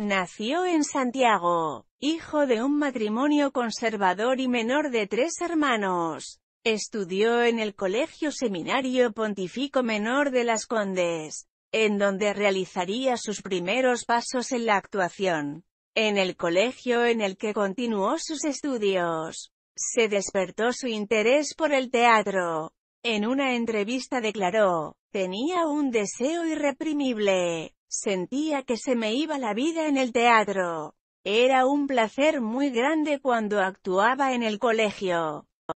Nació en Santiago, hijo de un matrimonio conservador y menor de tres hermanos. Estudió en el Colegio Seminario Pontifico Menor de las Condes, en donde realizaría sus primeros pasos en la actuación. En el colegio en el que continuó sus estudios, se despertó su interés por el teatro. En una entrevista declaró, tenía un deseo irreprimible Sentía que se me iba la vida en el teatro. Era un placer muy grande cuando actuaba en el colegio.